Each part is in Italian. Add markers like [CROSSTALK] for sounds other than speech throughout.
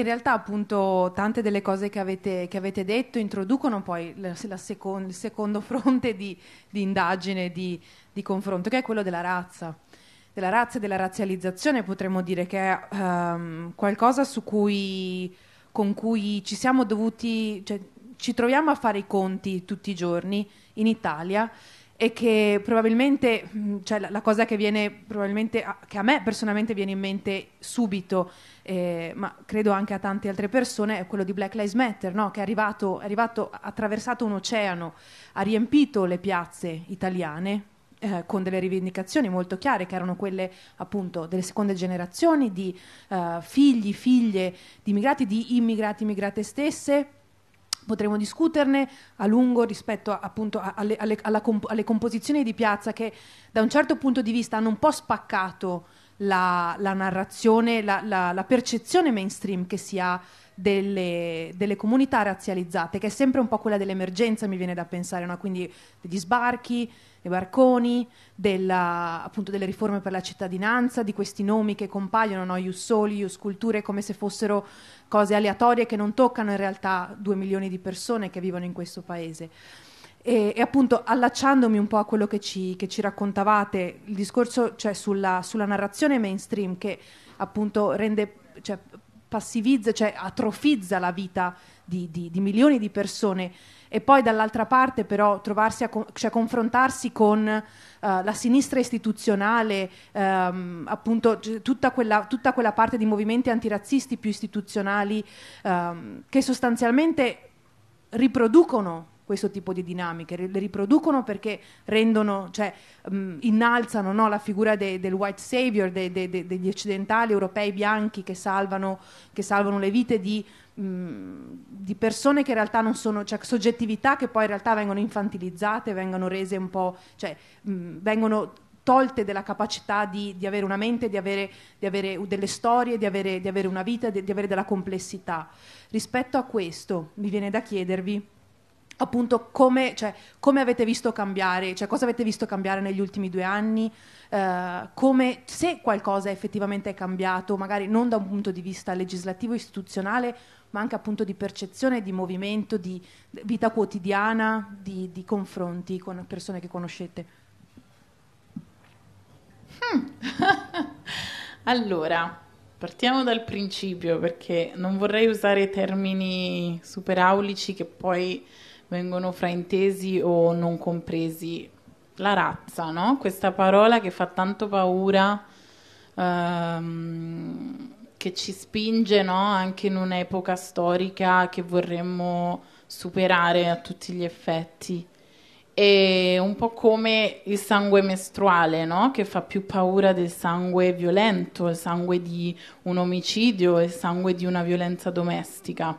in realtà appunto tante delle cose che avete, che avete detto introducono poi la, la second, il secondo [LAUGHS] fronte di, di indagine, di, di, confronto, che è quello della razza. Della razza e della razzializzazione potremmo dire che è um, qualcosa su cui, con cui ci siamo dovuti, cioè, ci troviamo a fare i conti tutti i giorni in Italia e che probabilmente, mm, cioè la, la cosa che viene probabilmente, a, che a me personalmente viene in mente subito, eh, ma credo anche a tante altre persone, è quello di Black Lives Matter, no? che è arrivato, è arrivato, attraversato un oceano, ha riempito le piazze italiane, eh, con delle rivendicazioni molto chiare che erano quelle appunto delle seconde generazioni di eh, figli, figlie di immigrati, di immigrati, immigrate stesse potremo discuterne a lungo rispetto appunto alle, alle, comp- alle, composizioni di piazza che da un certo punto di vista hanno un po' spaccato la, la narrazione, la, la, la, percezione mainstream che si ha delle, delle, comunità razzializzate, che è sempre un po' quella dell'emergenza, mi viene da pensare, no? quindi degli sbarchi, dei barconi, della, appunto delle riforme per la cittadinanza, di questi nomi che compaiono, no? Ius Soli, Ius Culture, come se fossero cose aleatorie che non toccano in realtà due milioni di persone che vivono in questo paese. E, e, appunto allacciandomi un po' a quello che ci, che ci raccontavate, il discorso cioè, sulla, sulla, narrazione mainstream che appunto rende, cioè, passivizza, cioè atrofizza la vita di, di, di milioni di persone e poi dall'altra parte però trovarsi a, con- cioè, confrontarsi con uh, la sinistra istituzionale, um, appunto cioè tutta, quella, tutta quella, parte di movimenti antirazzisti più istituzionali um, che sostanzialmente riproducono questo tipo di dinamiche, le riproducono perché rendono, cioè, um, innalzano no, la figura de, del white savior, de, de, degli occidentali europei bianchi che salvano, che salvano le vite di di persone che in realtà non sono, cioè soggettività che poi in realtà vengono infantilizzate, vengono rese un po', cioè mh, vengono tolte della capacità di, di, avere una mente, di avere, di avere delle storie, di avere, di avere una vita, di, avere della complessità. Rispetto a questo mi viene da chiedervi appunto come, cioè, come avete visto cambiare, cioè cosa avete visto cambiare negli ultimi due anni, eh, come, se qualcosa effettivamente è cambiato, magari non da un punto di vista legislativo, istituzionale, ma anche appunto di percezione, di movimento, di vita quotidiana, di, di confronti con persone che conoscete? Hmm. [LAUGHS] allora, partiamo dal principio perché non vorrei usare termini super aulici che poi vengono fraintesi o non compresi. La razza, no? Questa parola che fa tanto paura. Um, che ci spinge no? anche in un'epoca storica che vorremmo superare a tutti gli effetti. È un po' come il sangue mestruale, no? che fa più paura del sangue violento, il sangue di un omicidio, il sangue di una violenza domestica.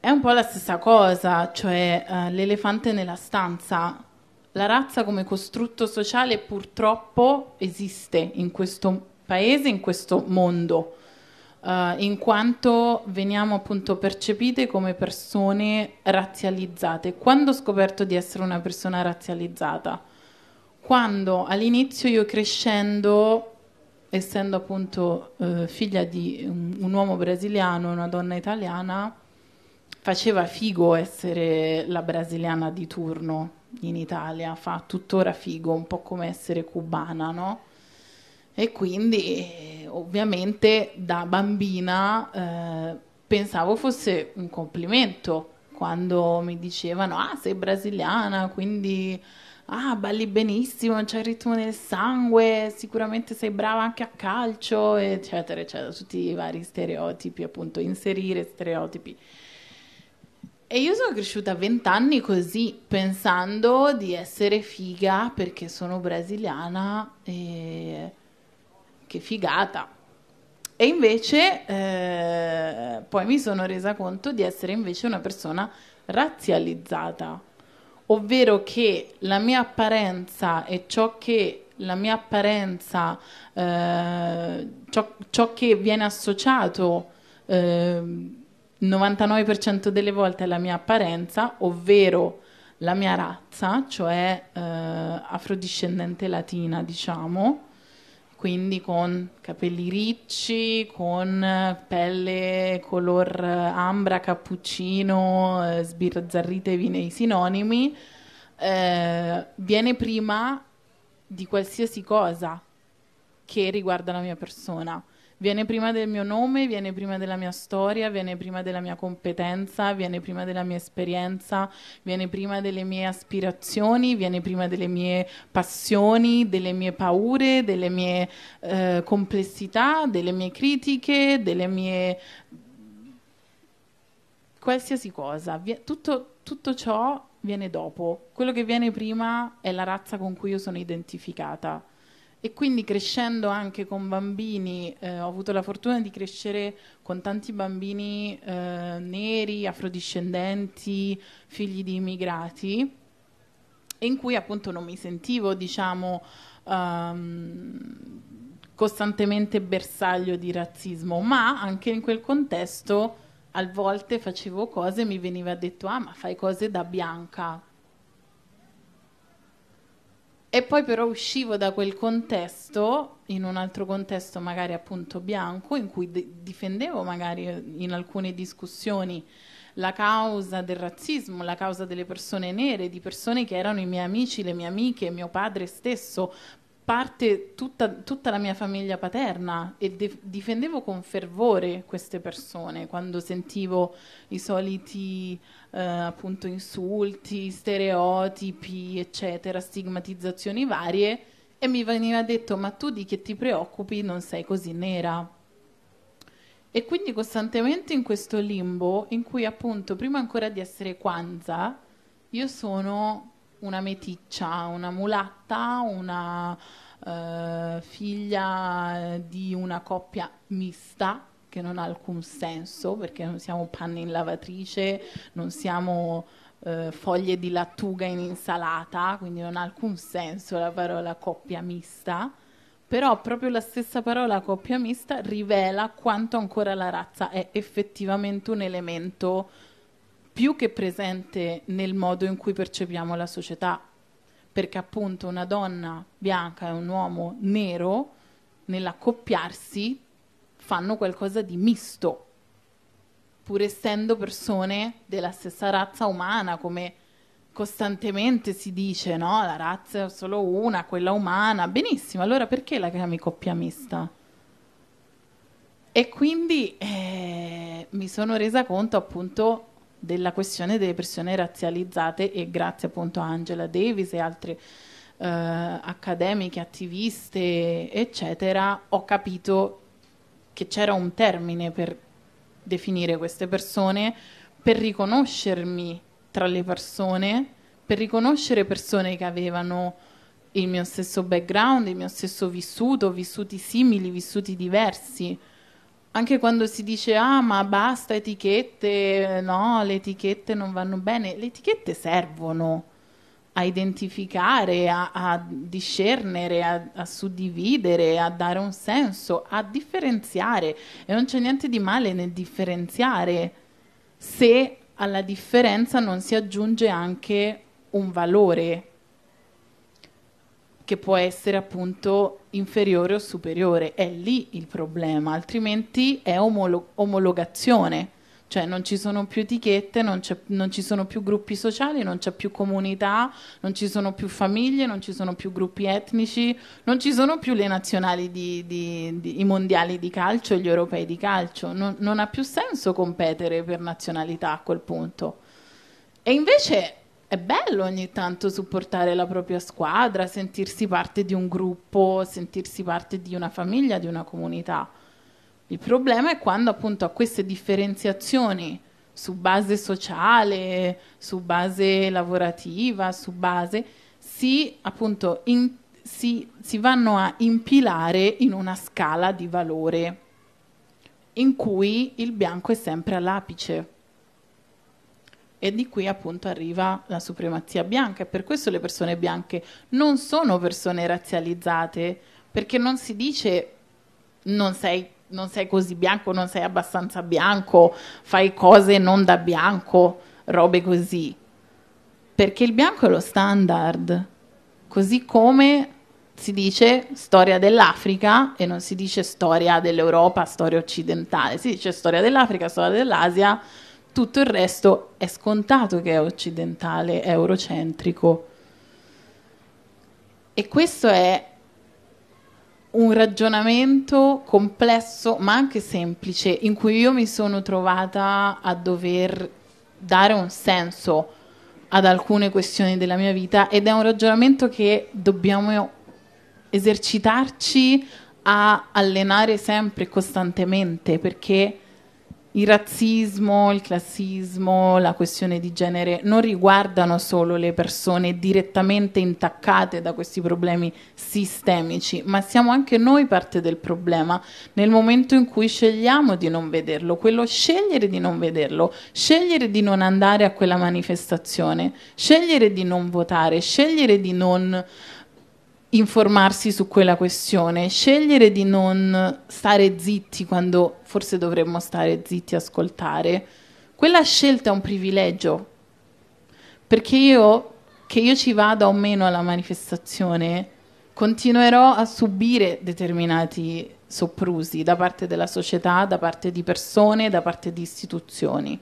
È un po' la stessa cosa, cioè uh, l'elefante nella stanza. La razza come costrutto sociale purtroppo esiste in questo momento paese, in questo mondo, uh, in quanto veniamo appunto percepite come persone razzializzate. Quando ho scoperto di essere una persona razzializzata? Quando all'inizio io crescendo, essendo appunto uh, figlia di un, un uomo brasiliano e una donna italiana, faceva figo essere la brasiliana di turno in Italia, fa tuttora figo, un po' come essere cubana, no? E quindi ovviamente da bambina eh, pensavo fosse un complimento quando mi dicevano ah sei brasiliana quindi ah balli benissimo c'è il ritmo nel sangue sicuramente sei brava anche a calcio eccetera eccetera tutti i vari stereotipi appunto inserire stereotipi e io sono cresciuta a vent'anni così, pensando di essere figa perché sono brasiliana e che figata. E invece eh, poi mi sono resa conto di essere invece una persona razzializzata, ovvero che la mia apparenza e ciò che la mia apparenza, eh, ciò, ciò, che viene associato eh, 99% delle volte alla mia apparenza, ovvero la mia razza, cioè eh, afrodiscendente latina, diciamo, quindi con capelli ricci, con eh, pelle color eh, ambra, cappuccino, eh, sbizzarritevi nei sinonimi, eh, viene prima di qualsiasi cosa che riguarda la mia persona viene prima del mio nome, viene prima della mia storia, viene prima della mia competenza, viene prima della mia esperienza, viene prima delle mie aspirazioni, viene prima delle mie passioni, delle mie paure, delle mie eh, complessità, delle mie critiche, delle mie qualsiasi cosa. Tutto, tutto ciò viene dopo. Quello che viene prima è la razza con cui io sono identificata. E quindi crescendo anche con bambini, eh, ho avuto la fortuna di crescere con tanti bambini eh, neri, afrodiscendenti, figli di immigrati, in cui appunto non mi sentivo, diciamo, um, costantemente bersaglio di razzismo, ma anche in quel contesto a volte facevo cose e mi veniva detto ah ma fai cose da bianca, e poi però uscivo da quel contesto, in un altro contesto magari appunto bianco, in cui de- difendevo magari eh, in alcune discussioni la causa del razzismo, la causa delle persone nere, di persone che erano i miei amici, le mie amiche, mio padre stesso, parte tutta, tutta, la mia famiglia paterna e de- difendevo con fervore queste persone quando sentivo i soliti eh, appunto insulti, stereotipi, eccetera, stigmatizzazioni varie e mi veniva detto ma tu di che ti preoccupi non sei così nera. E quindi costantemente in questo limbo in cui appunto prima ancora di essere Kwanzaa io sono una meticcia, una mulatta, una eh, figlia eh, di una coppia mista che non ha alcun senso perché non siamo panne in lavatrice, non siamo eh, foglie di lattuga in insalata, quindi non ha alcun senso la parola coppia mista. Però proprio la stessa parola coppia mista rivela quanto ancora la razza è effettivamente un elemento più che presente nel modo in cui percepiamo la società, perché appunto una donna bianca e un uomo nero nell'accoppiarsi fanno qualcosa di misto, pur essendo persone della stessa razza umana, come costantemente si dice, no? La razza è solo una, quella umana. Benissimo, allora perché la chiami coppia mista? E quindi eh, mi sono resa conto appunto della questione delle persone razzializzate e grazie appunto a Angela Davis e altre eh, accademiche, attiviste, eccetera, ho capito che c'era un termine per definire queste persone, per riconoscermi tra le persone, per riconoscere persone che avevano il mio stesso background, il mio stesso vissuto, vissuti simili, vissuti diversi anche quando si dice ah ma basta etichette, no, le etichette non vanno bene, le etichette servono a identificare, a, a discernere, a, a, suddividere, a dare un senso, a differenziare e non c'è niente di male nel differenziare se alla differenza non si aggiunge anche un valore che può essere appunto inferiore o superiore. È lì il problema, altrimenti è omolo- omologazione, cioè non ci sono più etichette, non, non, ci sono più gruppi sociali, non c'è più comunità, non ci sono più famiglie, non ci sono più gruppi etnici, non ci sono più le nazionali, di, di, di, i mondiali di calcio, gli europei di calcio. Non, non ha più senso competere per nazionalità a quel punto. E invece è bello ogni tanto supportare la propria squadra, sentirsi parte di un gruppo, sentirsi parte di una famiglia, di una comunità. Il problema è quando appunto a queste differenziazioni su base sociale, su base lavorativa, su base si appunto in, si, si vanno a impilare in una scala di valore in cui il bianco è sempre all'apice e di qui appunto arriva la supremazia bianca e per questo le persone bianche non sono persone razzializzate, perché non si dice non sei, non sei così bianco, non sei abbastanza bianco, fai cose non da bianco, robe così. Perché il bianco è lo standard, così come si dice storia dell'Africa e non si dice storia dell'Europa, storia occidentale, si dice storia dell'Africa, storia dell'Asia, tutto il resto è scontato che è occidentale, eurocentrico. E questo è un ragionamento complesso ma anche semplice in cui io mi sono trovata a dover dare un senso ad alcune questioni della mia vita ed è un ragionamento che dobbiamo esercitarci a allenare sempre e costantemente perché il razzismo, il classismo, la questione di genere non riguardano solo le persone direttamente intaccate da questi problemi sistemici, ma siamo anche noi parte del problema nel momento in cui scegliamo di non vederlo, quello scegliere di non vederlo, scegliere di non andare a quella manifestazione, scegliere di non votare, scegliere di non informarsi su quella questione, scegliere di non stare zitti quando forse dovremmo stare zitti e ascoltare, quella scelta è un privilegio, perché io, che io ci vada o meno alla manifestazione, continuerò a subire determinati soprusi da parte della società, da parte di persone, da parte di istituzioni.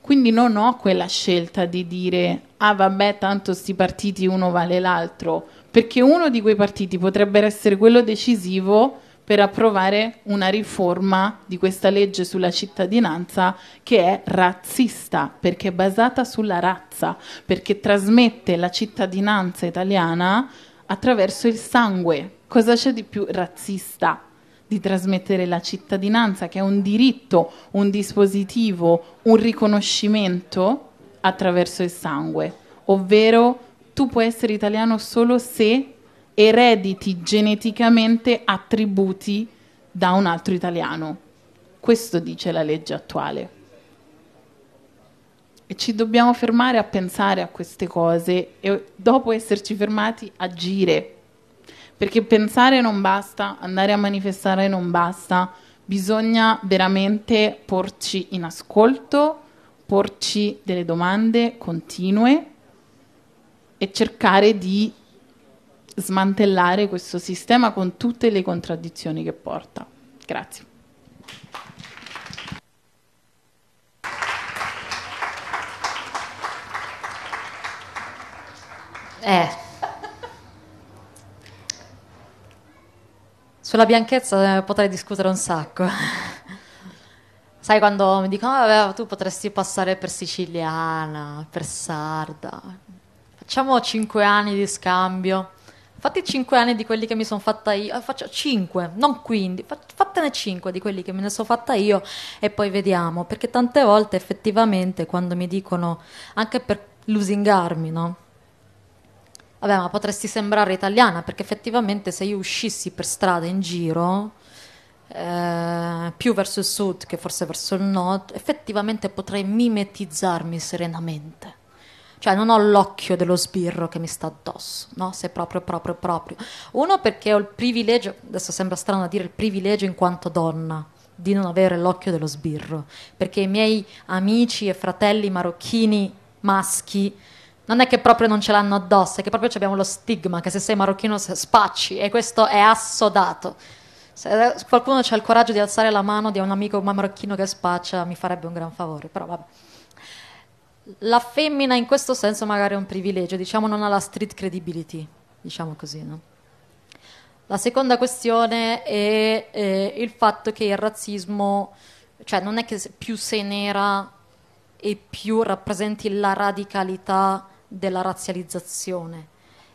Quindi non ho quella scelta di dire, ah vabbè, tanto sti partiti uno vale l'altro, perché uno di quei partiti potrebbe essere quello decisivo per approvare una riforma di questa legge sulla cittadinanza che è razzista, perché è basata sulla razza, perché trasmette la cittadinanza italiana attraverso il sangue. Cosa c'è di più razzista di trasmettere la cittadinanza, che è un diritto, un dispositivo, un riconoscimento attraverso il sangue, ovvero tu puoi essere italiano solo se erediti geneticamente attributi da un altro italiano. Questo dice la legge attuale. E ci dobbiamo fermare a pensare a queste cose e dopo esserci fermati agire. Perché pensare non basta, andare a manifestare non basta, bisogna veramente porci in ascolto, porci delle domande continue e cercare di smantellare questo sistema con tutte le contraddizioni che porta. Grazie. Eh. Sulla bianchezza eh, potrei discutere un sacco. [LAUGHS] Sai quando mi dicono, oh, tu potresti passare per siciliana, per sarda. Facciamo 5 anni di scambio. Fatti 5 anni di quelli che mi sono fatta io, eh, faccio 5, non 15, fattene 5 di quelli che me ne sono fatta io e poi vediamo, perché tante volte effettivamente quando mi dicono, anche per lusingarmi, no? Vabbè, ma potresti sembrare italiana, perché effettivamente se io uscissi per strada in giro, eh, più verso il sud che forse verso il nord, effettivamente potrei mimetizzarmi serenamente cioè non ho l'occhio dello sbirro che mi sta addosso, no? Se proprio, proprio, proprio. Uno perché ho il privilegio, adesso sembra strano dire il privilegio in quanto donna, di non avere l'occhio dello sbirro, perché i miei amici e fratelli marocchini maschi non è che proprio non ce l'hanno addosso, è che proprio abbiamo lo stigma che se sei marocchino spacci e questo è assodato. Se eh, qualcuno ha il coraggio di alzare la mano di un amico marocchino che spaccia mi farebbe un gran favore, però vabbè la femmina in questo senso magari è un privilegio, diciamo non ha la street credibility, diciamo così, no? La seconda questione è, è eh, il fatto che il razzismo, cioè non è che più sei nera e più rappresenti la radicalità della razzializzazione,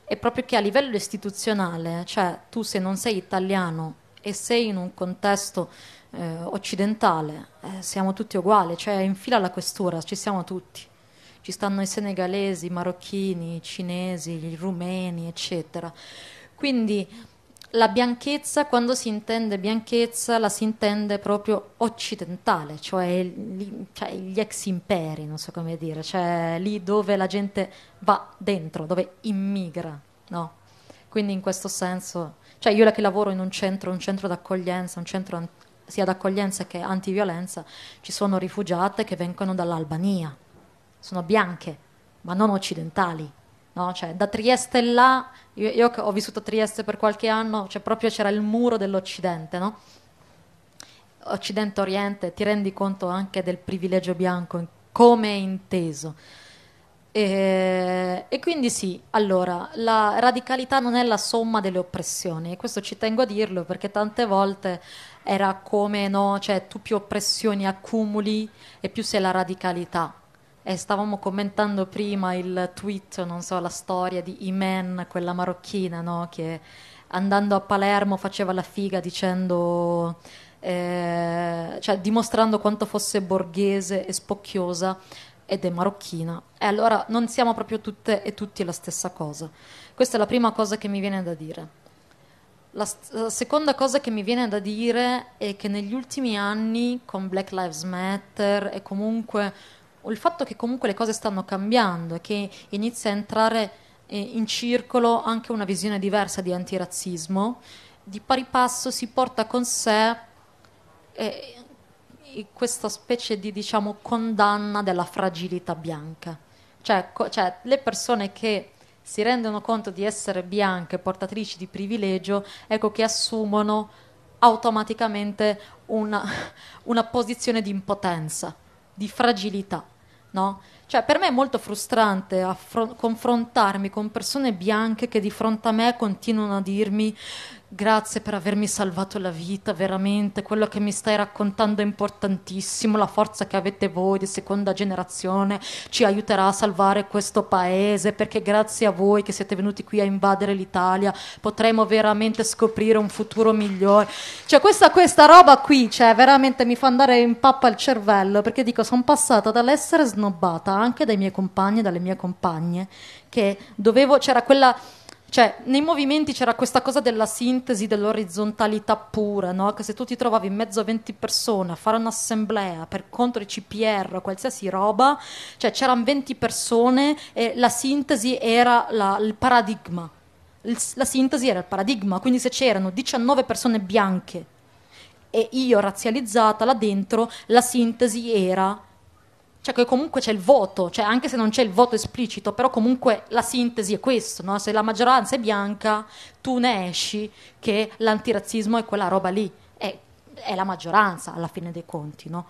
è proprio che a livello istituzionale, cioè tu se non sei italiano e sei in un contesto eh, occidentale, eh, siamo tutti uguali, cioè in fila alla questura, ci siamo tutti ci stanno i senegalesi, i marocchini, i cinesi, i rumeni, eccetera. Quindi la bianchezza, quando si intende bianchezza, la si intende proprio occidentale, cioè, cioè gli ex imperi, non so come dire, cioè lì dove la gente va dentro, dove immigra, no? Quindi in questo senso, cioè io che lavoro in un centro, un centro d'accoglienza, un centro sia d'accoglienza che antiviolenza, ci sono rifugiate che vengono dall'Albania, sono bianche, ma non occidentali. No? Cioè, da Trieste là, io, io, ho vissuto a Trieste per qualche anno, cioè proprio c'era il muro dell'Occidente, no? Occidente-Oriente, ti rendi conto anche del privilegio bianco, come è inteso. E, e, quindi sì, allora, la radicalità non è la somma delle oppressioni, e questo ci tengo a dirlo perché tante volte era come, no, cioè tu più oppressioni accumuli e più sei la radicalità. E stavamo commentando prima il tweet, non so, la storia di Imen, quella marocchina, no? Che andando a Palermo faceva la figa dicendo... Eh, cioè dimostrando quanto fosse borghese e spocchiosa ed è marocchina. E allora non siamo proprio tutte e tutti la stessa cosa. Questa è la prima cosa che mi viene da dire. La, la, seconda cosa che mi viene da dire è che negli ultimi anni, con Black Lives Matter e comunque il fatto che comunque le cose stanno cambiando e che inizia a entrare eh, in circolo anche una visione diversa di antirazzismo, di pari passo si porta con sé eh, questa specie di diciamo, condanna della fragilità bianca. Cioè, co- cioè, le persone che si rendono conto di essere bianche, portatrici di privilegio, ecco che assumono automaticamente una, [LAUGHS] una posizione di impotenza, di fragilità no? Cioè, per me è molto frustrante affron- confrontarmi con persone bianche che di fronte a me continuano a dirmi Grazie per avermi salvato la vita, veramente. Quello che mi stai raccontando è importantissimo. La forza che avete voi di seconda generazione ci aiuterà a salvare questo paese perché grazie a voi che siete venuti qui a invadere l'Italia potremo veramente scoprire un futuro migliore. Cioè questa, questa roba qui, cioè, veramente mi fa andare in pappa il cervello perché dico sono passata dall'essere snobbata anche dai miei compagni e dalle mie compagne che dovevo c'era quella cioè, nei movimenti c'era questa cosa della sintesi, dell'orizzontalità pura, no? Che se tu ti trovavi in mezzo a 20 persone a fare un'assemblea per contro i CPR o qualsiasi roba, cioè c'erano 20 persone e la sintesi era la, il paradigma. Il, la sintesi era il paradigma, quindi se c'erano 19 persone bianche e io razzializzata là dentro, la sintesi era cioè che comunque c'è il voto, cioè anche se non c'è il voto esplicito, però comunque la sintesi è questa, no? se la maggioranza è bianca tu ne esci che l'antirazzismo è quella roba lì, è, è la maggioranza alla fine dei conti. No?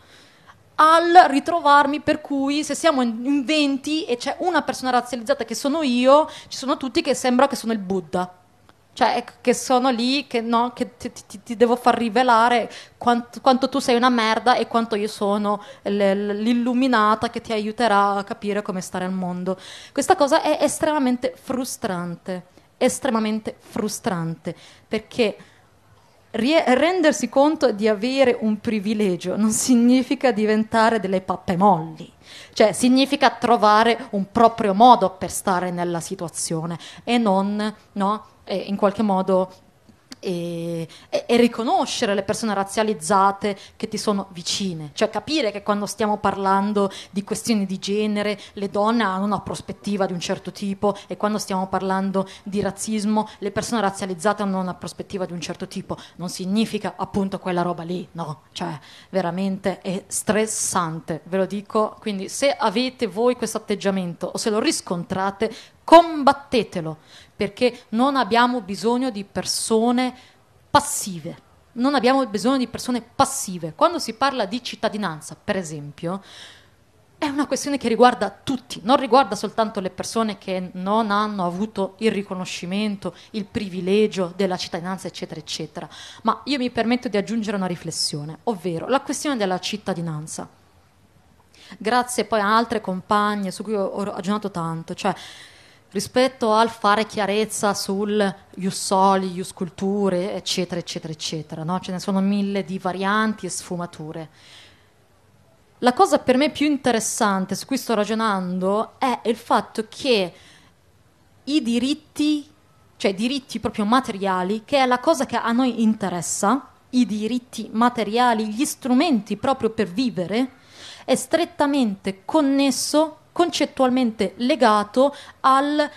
Al ritrovarmi per cui se siamo in 20 e c'è una persona razzializzata che sono io, ci sono tutti che sembra che sono il Buddha cioè, che sono lì, che, no, che ti, ti, ti, devo far rivelare quanto, quanto, tu sei una merda e quanto io sono l'illuminata che ti aiuterà a capire come stare al mondo. Questa cosa è estremamente frustrante, estremamente frustrante, perché rie- rendersi conto di avere un privilegio non significa diventare delle pappe molli. Cioè, significa trovare un proprio modo per stare nella situazione e non, no? eh, in qualche modo e, e, e, riconoscere le persone razzializzate che ti sono vicine, cioè capire che quando stiamo parlando di questioni di genere le donne hanno una prospettiva di un certo tipo e quando stiamo parlando di razzismo le persone razzializzate hanno una prospettiva di un certo tipo, non significa appunto quella roba lì, no, cioè veramente è stressante, ve lo dico, quindi se avete voi questo atteggiamento o se lo riscontrate combattetelo, perché non abbiamo bisogno di persone passive. Non abbiamo bisogno di persone passive. Quando si parla di cittadinanza, per esempio, è una questione che riguarda tutti, non riguarda soltanto le persone che non hanno avuto il riconoscimento, il privilegio della cittadinanza, eccetera, eccetera. Ma io mi permetto di aggiungere una riflessione, ovvero la questione della cittadinanza. Grazie poi a altre compagne su cui ho ragionato tanto, cioè rispetto al fare chiarezza sul ius soli, ius culture, eccetera, eccetera, eccetera. No? Ce ne sono mille di varianti e sfumature. La cosa per me più interessante su cui sto ragionando è il fatto che i diritti, cioè diritti proprio materiali, che è la cosa che a noi interessa, i diritti materiali, gli strumenti proprio per vivere, è strettamente connesso concettualmente legato al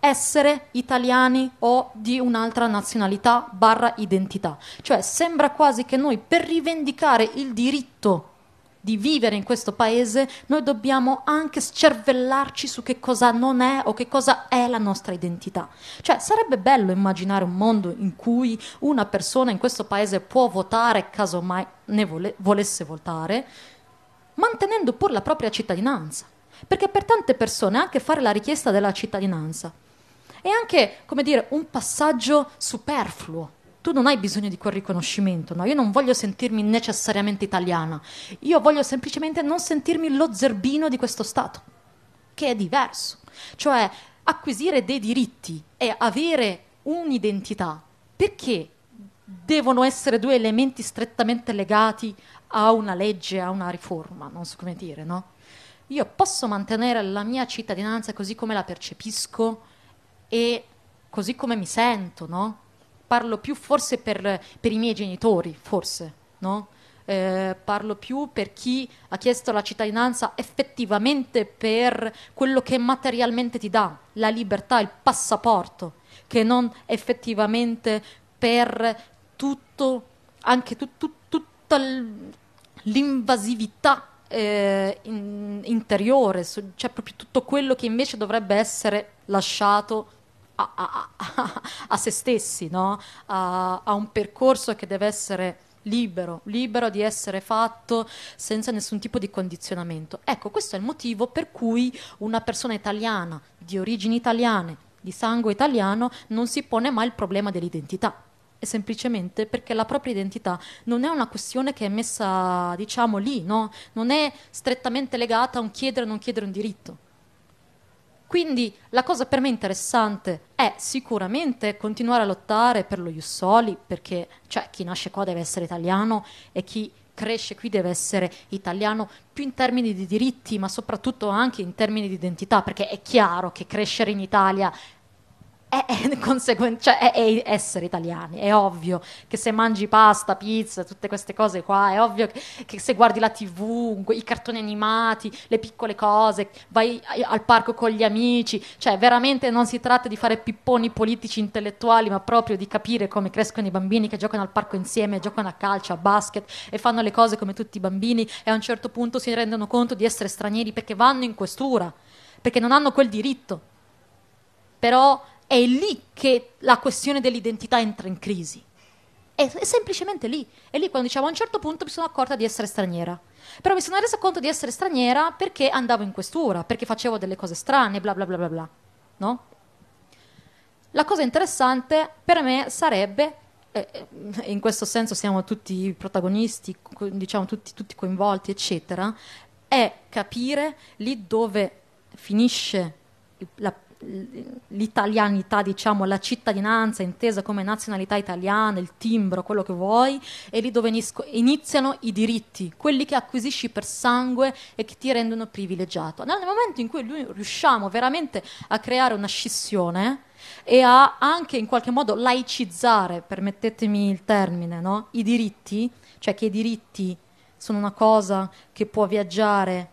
essere italiani o di un'altra nazionalità barra identità. Cioè sembra quasi che noi per rivendicare il diritto di vivere in questo paese, noi dobbiamo anche scervellarci su che cosa non è o che cosa è la nostra identità. Cioè, sarebbe bello immaginare un mondo in cui una persona in questo paese può votare casomai ne vole- volesse votare, mantenendo pur la propria cittadinanza. Perché per tante persone anche fare la richiesta della cittadinanza è anche, come dire, un passaggio superfluo tu non hai bisogno di quel riconoscimento, no? Io non voglio sentirmi necessariamente italiana, io voglio semplicemente non sentirmi lo zerbino di questo Stato, che è diverso. Cioè, acquisire dei diritti e avere un'identità, perché devono essere due elementi strettamente legati a una legge, a una riforma, non so come dire, no? io posso mantenere la mia cittadinanza così come la percepisco e così come mi sento, no? Parlo più forse per, per i miei genitori, forse, no? Eh, parlo più per chi ha chiesto la cittadinanza effettivamente per quello che materialmente ti dà, la libertà, il passaporto, che non effettivamente per tutto, anche tu, tu, tutta l'invasività eh, in, interiore, su, cioè proprio tutto quello che invece dovrebbe essere lasciato a, a, a, [LAUGHS] a se stessi, no? a, un percorso che deve essere libero, libero di essere fatto senza nessun tipo di condizionamento. Ecco, questo è il motivo per cui una persona italiana, di origini italiane, di sangue italiano, non si pone mai il problema dell'identità è semplicemente perché la propria identità non è una questione che è messa, diciamo, lì, no? Non è strettamente legata a un chiedere o non chiedere un diritto. Quindi la cosa per me interessante è sicuramente continuare a lottare per lo Jussoli, perché cioè, chi nasce qua deve essere italiano e chi cresce qui deve essere italiano più in termini di diritti, ma soprattutto anche in termini di identità, perché è chiaro che crescere in Italia è, è, [LAUGHS] consequen- cioè è, è, essere italiani. È ovvio che se mangi pasta, pizza, tutte queste cose qua, è ovvio che, che se guardi la tv, i cartoni animati, le piccole cose, vai al parco con gli amici, cioè veramente non si tratta di fare pipponi politici intellettuali, ma proprio di capire come crescono i bambini che giocano al parco insieme, giocano a calcio, a basket e fanno le cose come tutti i bambini e a un certo punto si rendono conto di essere stranieri perché vanno in questura, perché non hanno quel diritto. Però è lì che la questione dell'identità entra in crisi. È, è, semplicemente lì. È lì quando diciamo a un certo punto mi sono accorta di essere straniera. Però mi sono resa conto di essere straniera perché andavo in questura, perché facevo delle cose strane, bla bla bla bla bla. No? La cosa interessante per me sarebbe, eh, eh in questo senso siamo tutti protagonisti, diciamo tutti, tutti coinvolti, eccetera, è capire lì dove finisce la, l'italianità, diciamo, la cittadinanza intesa come nazionalità italiana, il timbro, quello che vuoi, e lì dove iniziano i diritti, quelli che acquisisci per sangue e che ti rendono privilegiato. Nel momento in cui noi riusciamo veramente a creare una scissione e a anche in qualche modo laicizzare, permettetemi il termine, no? i diritti, cioè che i diritti sono una cosa che può viaggiare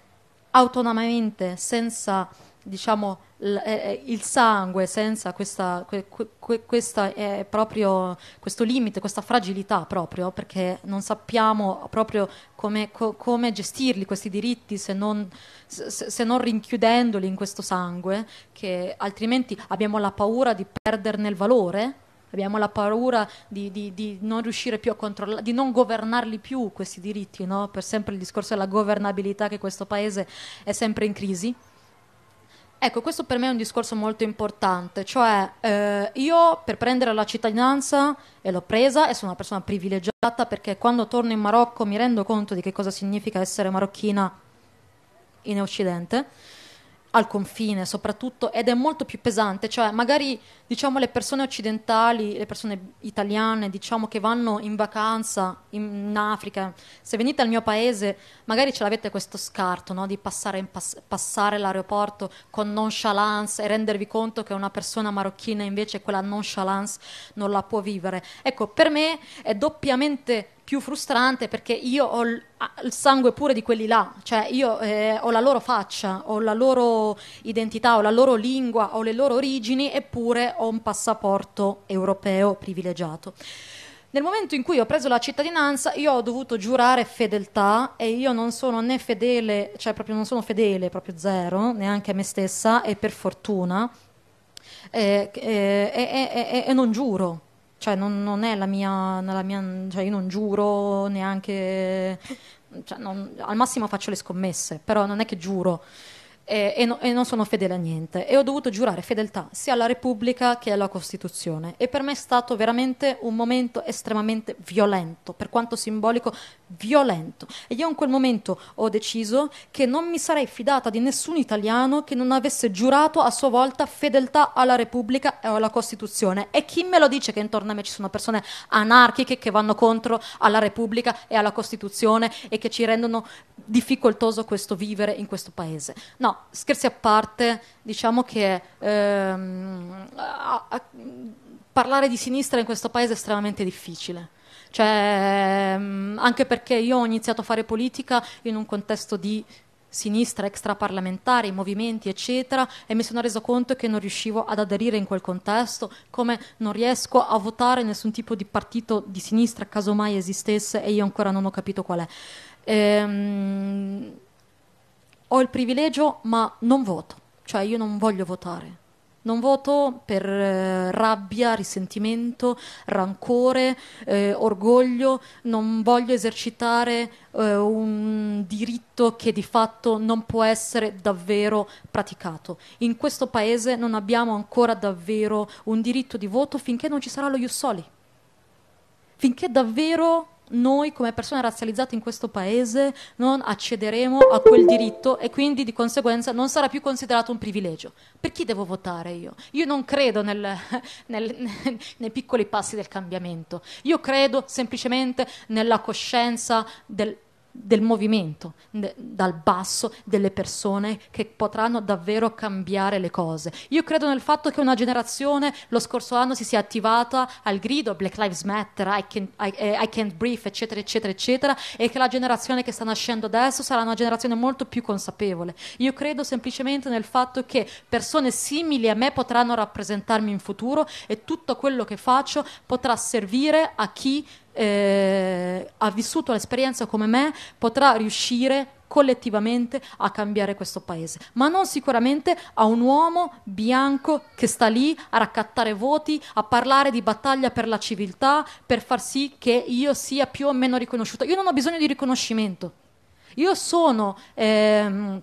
autonomamente senza, diciamo, eh, eh, il sangue senza questa, que, que, questa eh, proprio, questo limite, questa fragilità proprio, perché non sappiamo proprio come, co, come gestirli questi diritti se non, se, se non, rinchiudendoli in questo sangue, che altrimenti abbiamo la paura di perderne il valore. Abbiamo la paura di, di, di non riuscire più a controllare, di non governarli più questi diritti, no? per sempre il discorso della governabilità che questo paese è sempre in crisi. Ecco, questo per me è un discorso molto importante, cioè eh, io per prendere la cittadinanza, e l'ho presa, e sono una persona privilegiata perché quando torno in Marocco mi rendo conto di che cosa significa essere marocchina in Occidente al confine soprattutto ed è molto più pesante, cioè magari diciamo le persone occidentali, le persone italiane, diciamo che vanno in vacanza in, in Africa, se venite al mio paese magari ce l'avete questo scarto no? di passare, pass- passare l'aeroporto con nonchalance e rendervi conto che una persona marocchina invece quella nonchalance non la può vivere. Ecco, per me è doppiamente più frustrante perché io ho il sangue pure di quelli là, cioè io eh, ho la loro faccia, ho la loro identità, ho la loro lingua, ho le loro origini, eppure ho un passaporto europeo privilegiato. Nel momento in cui ho preso la cittadinanza, io ho dovuto giurare fedeltà e io non sono né fedele, cioè proprio non sono fedele, proprio zero, neanche a me stessa e per fortuna, eh, eh, e eh, eh, eh, non giuro cioè non, non è la mia, la mia, cioè io non giuro neanche, cioè non, al massimo faccio le scommesse, però non è che giuro eh, e, no, e, non sono fedele a niente e ho dovuto giurare fedeltà sia alla Repubblica che alla Costituzione e per me è stato veramente un momento estremamente violento, per quanto simbolico, violento. E io in quel momento ho deciso che non mi sarei fidata di nessun italiano che non avesse giurato a sua volta fedeltà alla Repubblica e alla Costituzione. E chi me lo dice che intorno a me ci sono persone anarchiche che vanno contro alla Repubblica e alla Costituzione e che ci rendono difficoltoso questo vivere in questo paese? No, scherzi a parte, diciamo che ehm, a, a, parlare di sinistra in questo paese è estremamente difficile. Cioè, ehm, anche perché io ho iniziato a fare politica in un contesto di sinistra extraparlamentare, movimenti, eccetera, e mi sono reso conto che non riuscivo ad aderire in quel contesto, come non riesco a votare nessun tipo di partito di sinistra, casomai esistesse, e io ancora non ho capito qual è. Ehm, ho il privilegio ma non voto, cioè io non voglio votare. Non voto per eh, rabbia, risentimento, rancore, eh, orgoglio, non voglio esercitare eh, un diritto che di fatto non può essere davvero praticato. In questo Paese non abbiamo ancora davvero un diritto di voto finché non ci sarà lo Ius Soli, finché davvero noi come persone razzializzate in questo paese non accederemo a quel diritto e quindi di conseguenza non sarà più considerato un privilegio. Per chi devo votare io? Io non credo nel, [LAUGHS] nel, nei piccoli passi del cambiamento, io credo semplicemente nella coscienza del del movimento, de, dal basso, delle persone che potranno davvero cambiare le cose. Io credo nel fatto che una generazione lo scorso anno si sia attivata al grido Black Lives Matter, I, can, I, eh, I can't breathe, eccetera, eccetera, eccetera, e che la generazione che sta nascendo adesso sarà una generazione molto più consapevole. Io credo semplicemente nel fatto che persone simili a me potranno rappresentarmi in futuro e tutto quello che faccio potrà servire a chi eh, ha vissuto l'esperienza come me potrà riuscire collettivamente a cambiare questo paese, ma non sicuramente a un uomo bianco che sta lì a raccattare voti, a parlare di battaglia per la civiltà, per far sì che io sia più o meno riconosciuto. Io non ho bisogno di riconoscimento. Io sono, ehm,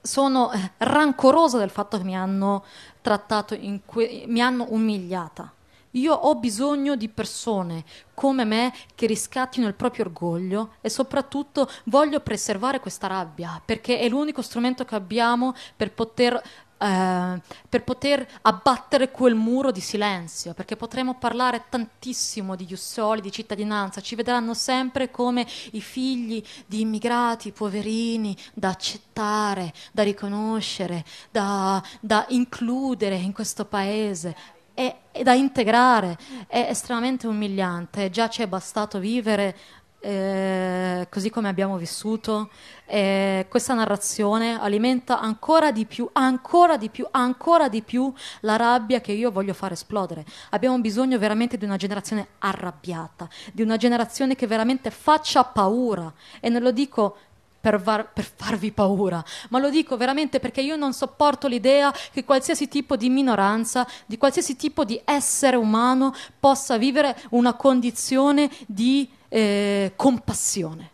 sono eh, rancorosa del fatto che mi hanno trattato, que- mi hanno umiliata io ho bisogno di persone come me che riscattino il proprio orgoglio e soprattutto voglio preservare questa rabbia perché è l'unico strumento che abbiamo per poter Uh, per poter abbattere quel muro di silenzio, perché potremo parlare tantissimo di Jussoli, di cittadinanza, ci vedranno sempre come i figli di immigrati poverini da accettare, da riconoscere, da, da includere in questo paese è, è da integrare, è estremamente umiliante, già ci è bastato vivere eh, così come abbiamo vissuto, eh, questa narrazione alimenta ancora di più, ancora di più, ancora di più la rabbia che io voglio far esplodere. Abbiamo bisogno veramente di una generazione arrabbiata, di una generazione che veramente faccia paura. E non lo dico per, var- per farvi paura, ma lo dico veramente perché io non sopporto l'idea che qualsiasi tipo di minoranza, di qualsiasi tipo di essere umano possa vivere una condizione di eh, compassione.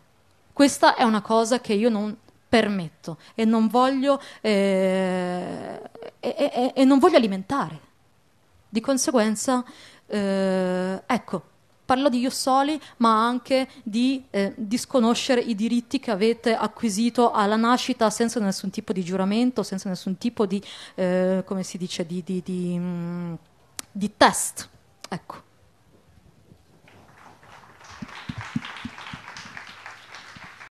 Questa è una cosa che io non permetto e non voglio, eh, e, e, e non voglio alimentare. Di conseguenza, eh, ecco, parlò di io soli, ma anche di eh, disconoscere i diritti che avete acquisito alla nascita senza nessun tipo di giuramento, senza nessun tipo di, eh, come si dice, di, di, di, mm, di test. Ecco.